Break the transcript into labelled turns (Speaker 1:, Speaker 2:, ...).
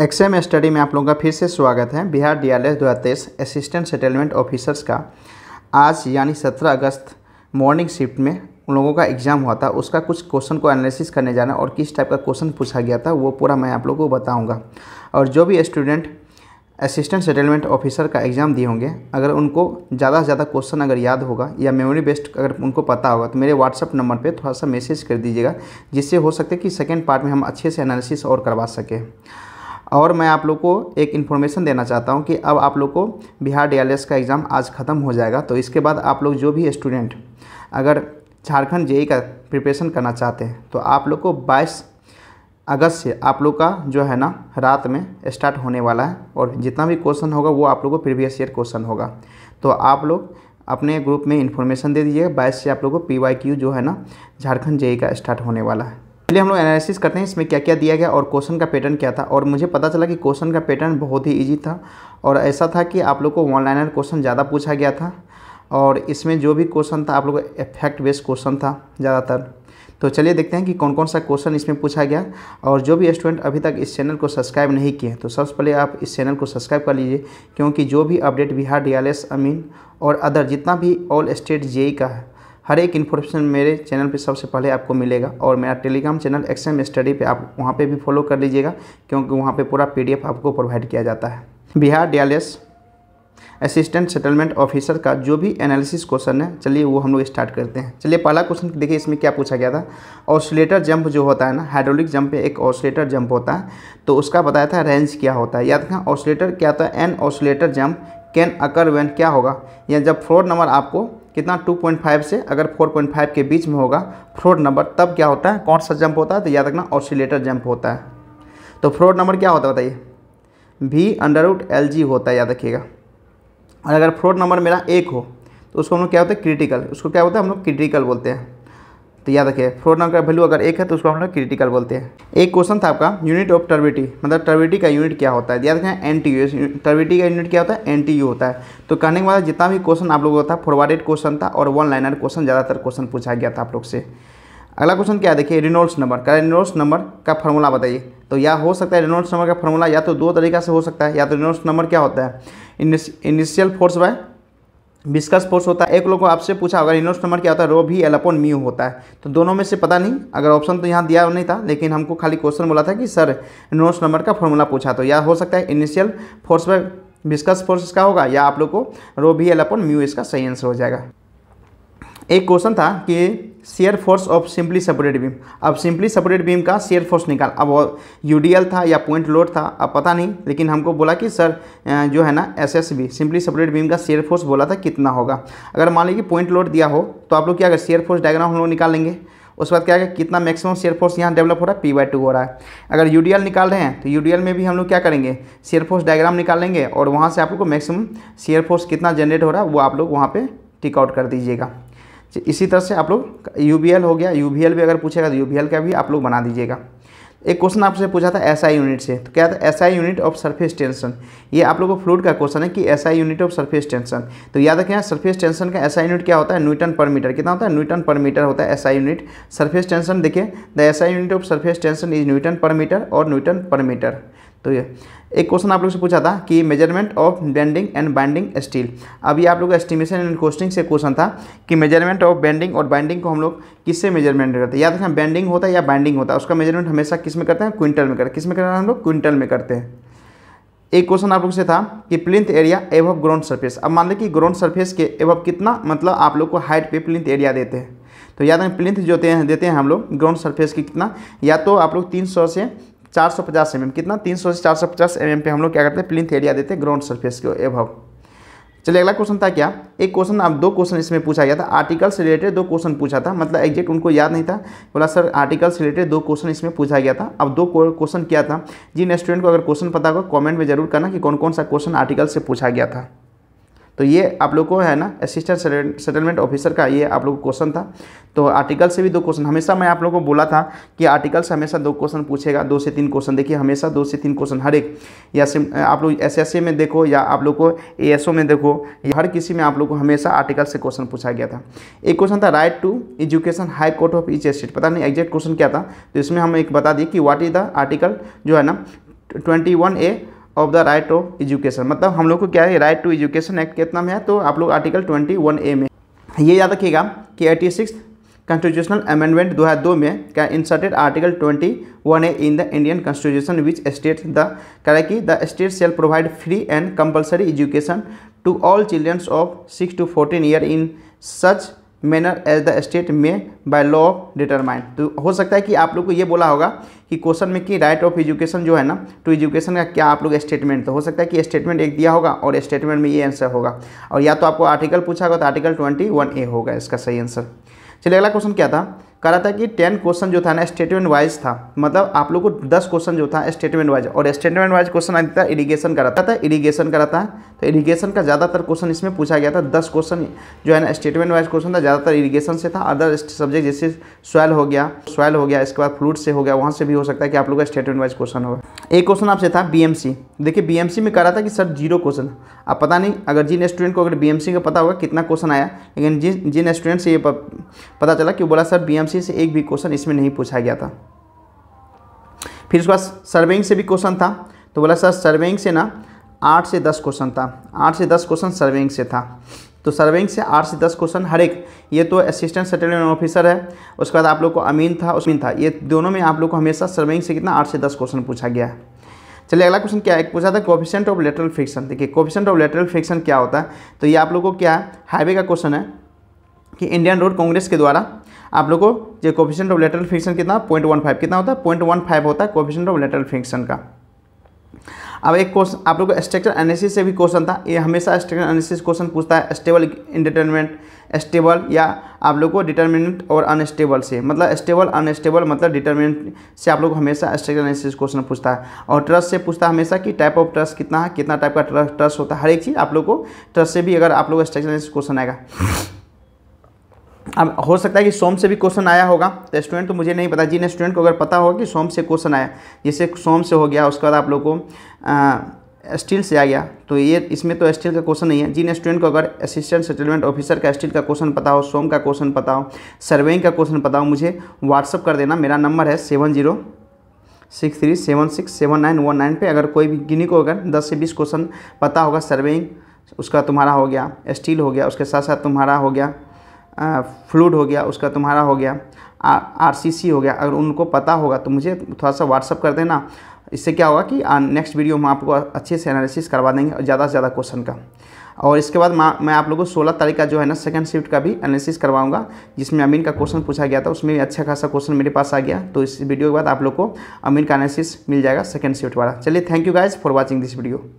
Speaker 1: XM study में आप लोगों का फिर से स्वागत है बिहार डी आर एस तेईस असिस्टेंट सेटलमेंट ऑफिसर्स का आज यानी सत्रह अगस्त मॉर्निंग शिफ्ट में उन लोगों का एग्ज़ाम हुआ था उसका कुछ क्वेश्चन को एनालिसिस करने जाना और किस टाइप का क्वेश्चन पूछा गया था वो पूरा मैं आप लोगों को बताऊँगा और जो भी स्टूडेंट असिस्टेंट सेटलमेंट ऑफिसर का एग्ज़ाम दिए होंगे अगर उनको ज़्यादा से ज़्यादा क्वेश्चन अगर याद होगा या मेमोरी बेस्ड अगर उनको पता होगा तो मेरे व्हाट्सअप नंबर पे थोड़ा सा मैसेज कर दीजिएगा जिससे हो सकता है कि सेकेंड पार्ट में हम अच्छे से एनालिसिस और करवा सकें और मैं आप लोग को एक इन्फॉर्मेशन देना चाहता हूँ कि अब आप लोग को बिहार डी का एग्ज़ाम आज ख़त्म हो जाएगा तो इसके बाद आप लोग जो भी स्टूडेंट अगर झारखंड जेई e e का प्रिपरेशन करना चाहते हैं तो आप लोग को 22 अगस्त से आप लोग का जो है ना रात में स्टार्ट होने वाला है और जितना भी क्वेश्चन होगा वो आप लोग को प्रीवियस ईयर क्वेश्चन होगा तो आप लोग अपने ग्रुप में इन्फॉर्मेशन दे दीजिएगा बाईस से आप लोग को पी जो है ना झारखंड जेई e का स्टार्ट होने वाला है चलिए हम लोग एनालिसिस करते हैं इसमें क्या क्या दिया गया और क्वेश्चन का पैटर्न क्या था और मुझे पता चला कि क्वेश्चन का पैटर्न बहुत ही ईजी था और ऐसा था कि आप लोग को वन लाइनर क्वेश्चन ज़्यादा पूछा गया था और इसमें जो भी क्वेश्चन था आप लोग इफेक्ट बेस्ड क्वेश्चन था ज़्यादातर तो चलिए देखते हैं कि कौन कौन सा क्वेश्चन इसमें पूछा गया और जो भी स्टूडेंट अभी तक इस चैनल को सब्सक्राइब नहीं किए तो सबसे पहले आप इस चैनल को सब्सक्राइब कर लीजिए क्योंकि जो भी अपडेट बिहार डी अमीन और अदर जितना भी ऑल स्टेट जे का है हर एक इन्फॉर्मेशन मेरे चैनल पे सबसे पहले आपको मिलेगा और मेरा टेलीग्राम चैनल एक्सएम स्टडी पे आप वहाँ पे भी फॉलो कर लीजिएगा क्योंकि वहाँ पे पूरा पीडीएफ आपको प्रोवाइड किया जाता है Bihar D assistant settlement officer का जो भी एनालिसिस क्वेश्चन है चलिए वो हम लोग स्टार्ट करते हैं चलिए पहला क्वेश्चन देखिए इसमें क्या पूछा गया था ऑसिलेटर जंप जो होता है ना हाइड्रोलिक जंप पे एक ऑसिलेटर जंप होता है तो उसका बताया था रेंज क्या होता है याद रखना ऑसिलेटर क्या होता है an oscillator jump can occur when क्या होगा या जब फ्लोर नंबर आपको कितना 2.5 से अगर 4.5 के बीच में होगा फ्लोर नंबर तब क्या होता है कौन सा जंप होता है तो याद रखना ऑसिलेटर जंप होता है तो फ्लोर नंबर क्या होता है बताइए भी अंडर रूट एल जी होता है याद रखिएगा और अगर फ्लोर नंबर मेरा एक हो तो उसको हम लोग क्या होता है क्रिटिकल उसको क्या होता है हम लोग क्रिटिकल बोलते हैं तो याद रखिए फ्लोर नाम का वैल्यू अगर एक है तो उसको हम लोग क्रिटिकल बोलते हैं एक क्वेश्चन था आपका यूनिट ऑफ टर्बिटी मतलब टर्बिटी का यूनिट क्या होता है याद रखें एन टी यू टर्बिटी का यूनिट क्या होता है एन टी यू होता है तो कहने के बाद जितना भी क्वेश्चन आप लोगों का था फॉरवर्डेड क्वेश्चन था और वन लाइनर क्वेश्चन ज़्यादातर क्वेश्चन पूछा गया था आप लोग से अगला क्वेश्चन क्या देखिए रिनोल्ड्स नंबर क्या रिनोल्ड्स नंबर का फॉर्मूला बताइए तो या हो सकता है रिनोल्ड्स नंबर का फॉर्मूला या तो दो तरीका से हो सकता है या तो रिनोल्ड्स नंबर क्या होता है initial force by viscous force होता है एक लोग को आपसे पूछा अगर इनोस नंबर क्या होता है रो भी एल अपॉन म्यू होता है तो दोनों में से पता नहीं अगर ऑप्शन तो यहाँ दिया नहीं था लेकिन हमको खाली क्वेश्चन बोला था कि सर इनोस नंबर का फॉर्मूला पूछा तो या हो सकता है इनिशियल फोर्स पर विस्कस फोर्स इसका होगा या आप लोग को रो भी एल अपॉन म्यू इसका सही आंसर हो जाएगा एक क्वेश्चन था कि shear force of simply separate beam अब सिंपली सेपरेट बीम का शेयर फोर्स निकाल अब यूडीएल था या पॉइंट लोड था अब पता नहीं लेकिन हमको बोला कि सर जो है ना एसएसबी सिंपली सेपरेट बीम का शेयर फोर्स बोला था कितना होगा अगर मान लीजिए पॉइंट लोड दिया हो तो आप लोग क्या अगर शेयर फोर्स डायग्राम हम लोग निकाल लेंगे उसके बाद क्या है कितना मैक्सिमम शेयर फोर्स यहाँ डेवलप हो रहा है पी बाई टू हो रहा है अगर यू निकाल रहे हैं तो यू में भी हम लोग क्या करेंगे शेयर फोर्स डायग्राम निकाल लेंगे और वहाँ से आप लोग को मैक्सिमम शेयर फोर्स कितना जनरेट हो रहा है वो आप लोग वहाँ पर टिकआउट कर दीजिएगा इसी तरह से आप लोग यू हो गया यू भी अगर पूछेगा तो यू का भी आप लोग बना दीजिएगा एक क्वेश्चन आपसे पूछा था एस SI यूनिट से तो क्या था S I unit of surface tension ये आप लोगों को फ्लूड का क्वेश्चन है कि S unit of surface tension तो याद रखें सरफेस टेंशन का एस यूनिट क्या होता है न्यूटन पर मीटर कितना होता है न्यूटन पर मीटर होता है एस यूनिट सरफेस टेंशन देखिए the S unit of surface tension is newton per metre और न्यूटन पर मीटर तो ये एक क्वेश्चन आप लोग से पूछा था कि measurement of bending and binding steel अभी आप लोग एस्टिमेशन एंड कोस्टिंग से क्वेश्चन था कि मेजरमेंट ऑफ बेंडिंग और बाइंडिंग को हम लोग किससे मेजरमेंट करते हैं या तो बेंडिंग होता है या बाइंडिंग होता है उसका मेजरमेंट हमेशा किस में करते हैं क्विंटल में करते हैं किस में करते हैं हम लोग क्विंटल में करते हैं एक क्वेश्चन आप लोग से था कि plinth area above ground surface अब मान लें कि ग्राउंड सर्फेस के एवब कितना मतलब आप लोग को हाइट पर प्लिंथ एरिया देते हैं तो याद है तो प्लिंथ जो देते हैं हम लोग ग्राउंड सरफेस की कितना या तो आप लोग 300 से चार सौ पचास एम एम कितना तीन सौ से चार सौ पचास एम एम पे हम लोग क्या करते हैं प्लिंथ एरिया देते हैं ग्राउंड सरफेस के एभव चलिए अगला क्वेश्चन था क्या एक क्वेश्चन आप दो क्वेश्चन इसमें पूछा गया था आर्टिकल से रिलेटेड दो क्वेश्चन पूछा था मतलब एग्जैक्ट उनको याद नहीं था बोला सर आर्टिकल से रिलेटेड दो क्वेश्चन इसमें पूछा गया था अब दो क्वेश्चन क्या था जिन स्टूडेंट को अगर क्वेश्चन पता होगा कमेंट में जरूर करना कि कौन कौन सा क्वेश्चन आर्टिकल से पूछा गया था तो ये आप लोग को है ना असिस्टेंट सेटलमेंट ऑफिसर का ये आप लोग क्वेश्चन था तो आर्टिकल से भी दो क्वेश्चन हमेशा मैं आप लोगों को बोला था कि आर्टिकल से हमेशा दो क्वेश्चन पूछेगा दो से तीन क्वेश्चन देखिए हमेशा दो से तीन क्वेश्चन हर एक या सिम आप लोग एस में देखो या आप लोग को ए में देखो या हर किसी में आप लोग को हमेशा आर्टिकल से क्वेश्चन पूछा गया था एक क्वेश्चन था right to education high court of each state पता नहीं एग्जैक्ट क्वेश्चन क्या था तो इसमें हम एक बता दिए कि वाट इज द आर्टिकल जो है ना twenty one A of the right of education मतलब हम लोग को क्या है राइट टू एजुकेशन एक्ट कितना में है तो आप लोग आर्टिकल ट्वेंटी वन ए में ये याद रखिएगा कि एटी सिक्स कॉन्स्टिट्यूशनल अमेंडमेंट दो हज़ार दो में क्या inserted article twenty one A in the Indian constitution which state the कह कि the state shall provide free and compulsory education to all childrens of six to fourteen year in such manner as the state may by law of तो हो सकता है कि आप लोग को ये बोला होगा कि क्वेश्चन में कि राइट ऑफ एजुकेशन जो है ना टू एजुकेशन का क्या आप लोग स्टेटमेंट तो हो सकता है कि स्टेटमेंट एक दिया होगा और स्टेटमेंट में ये आंसर होगा और या तो आपको आर्टिकल पूछा होगा तो आर्टिकल ट्वेंटी वन ए होगा इसका सही आंसर चलिए अगला क्वेश्चन क्या था कह रहा था कि टेन क्वेश्चन जो था ना स्टेटमेंट वाइज था मतलब आप लोग को दस क्वेश्चन जो था स्टेटमेंट वाइज और स्टेटमेंट वाइज क्वेश्चन आता था इरीगेशन तो का रहता था इरीगेशन का रहता है तो इरीगेशन का ज़्यादातर क्वेश्चन इसमें पूछा गया था दस क्वेश्चन जो है ना स्टेटमेंट वाइज क्वेश्चन था ज़्यादातर इरीगेशन से था अदर सब्जेक्ट जैसे सॉयल हो गया सॉयल हो गया इसके बाद फ्रूट से हो गया वहाँ से भी हो सकता है कि आप लोग का स्टेटमेंट वाइज क्वेश्चन हो एक क्वेश्चन आपसे था बी देखिए बीएमसी में कह रहा था कि सर जीरो क्वेश्चन अब पता नहीं अगर जिन स्टूडेंट को अगर बीएमसी का पता होगा कितना क्वेश्चन आया लेकिन जिन जिन स्टूडेंट से ये पता चला कि बोला सर बीएमसी से एक भी क्वेश्चन इसमें नहीं पूछा गया था फिर उसके बाद सर्वेइंग से भी क्वेश्चन था तो बोला सर सर्वेइंग से ना आठ से दस क्वेश्चन था आठ से दस क्वेश्चन सर्वेइंग से था तो सर्वेइंग से आठ से दस क्वेश्चन हर एक ये तो असिस्टेंट सेटलमेंट ऑफिसर है उसके बाद आप लोग को अमीन था उसमीन था ये दोनों में आप लोग को हमेशा सर्वेइंग से कितना आठ से दस क्वेश्चन पूछा गया है चलिए अगला क्वेश्चन क्या है पूछा था कोफिशेंट ऑफ लेटरल फ्रिक्शन देखिए कोफिशेंट ऑफ लेटरल फ्रिक्शन क्या होता है तो ये आप लोगों को क्या है हाईवे का क्वेश्चन है कि इंडियन रोड कांग्रेस के द्वारा आप लोगों को जो कोफिशेंट ऑफ लेटरल फ्रिक्शन कितना पॉइंट वन फाइव कितना होता है पॉइंट वन फाइव होता है कोफिशेंट ऑफ लेटरल फ्रिक्शन का अब एक क्वेश्चन आप लोग को स्ट्रक्चर एनालिसिस से भी क्वेश्चन था ये हमेशा स्ट्रक्चर एनालिसिस क्वेश्चन पूछता है स्टेबल इंडिटर्मिनेंट स्टेबल या आप लोग को डिटर्मिनेंट और अनस्टेबल से मतलब स्टेबल अनस्टेबल मतलब डिटर्मिनेंट से आप लोग को हमेशा स्ट्रक्चर एनालिसिस क्वेश्चन पूछता है और ट्रस्ट से पूछता है हमेशा कि टाइप ऑफ ट्रस्ट कितना है कितना टाइप का ट्रस्ट होता है हर एक चीज़ आप लोग को ट्रस्ट से भी अगर आप लोग स्ट्रक्चर एनालिसिस क्वेश्चन आएगा अब हो सकता है कि सोम से भी क्वेश्चन आया होगा तो स्टूडेंट तो मुझे नहीं पता जिन स्टूडेंट को अगर पता होगा कि सोम से क्वेश्चन आया जैसे सोम से हो गया उसके बाद आप लोग को स्टील से आ गया तो ये इसमें तो स्टील का क्वेश्चन नहीं है जिन स्टूडेंट को अगर असिस्टेंट सेटलमेंट ऑफिसर का स्टील का क्वेश्चन पता हो सोम का क्वेश्चन पता हो सर्वेइंग का क्वेश्चन पता हो मुझे व्हाट्सअप कर देना मेरा नंबर है seven zero six three seven six seven nine one nine पर अगर कोई भी गिनी को अगर दस से बीस क्वेश्चन पता होगा सर्वेइंग उसका तुम्हारा हो गया स्टील हो गया उसके साथ साथ तुम्हारा हो गया फ्लूड हो गया उसका तुम्हारा हो गया आरसीसी हो गया अगर उनको पता होगा तो मुझे थोड़ा सा व्हाट्सअप कर देना इससे क्या होगा कि नेक्स्ट वीडियो में आपको अच्छे से एनालिसिस करवा देंगे और ज़्यादा से ज़्यादा क्वेश्चन का और इसके बाद मैं आप लोगों को सोलह तारीख का जो है ना सेकंड शिफ्ट का भी एनालिसिस करवाऊंगा जिसमें अमीन का क्वेश्चन पूछा गया था उसमें भी अच्छा खासा क्वेश्चन मेरे पास आ गया तो इस वीडियो के बाद आप लोग को अमीन का एनालिसिस मिल जाएगा सेकंड शिफ्ट वाला चलिए thank you guys for watching this video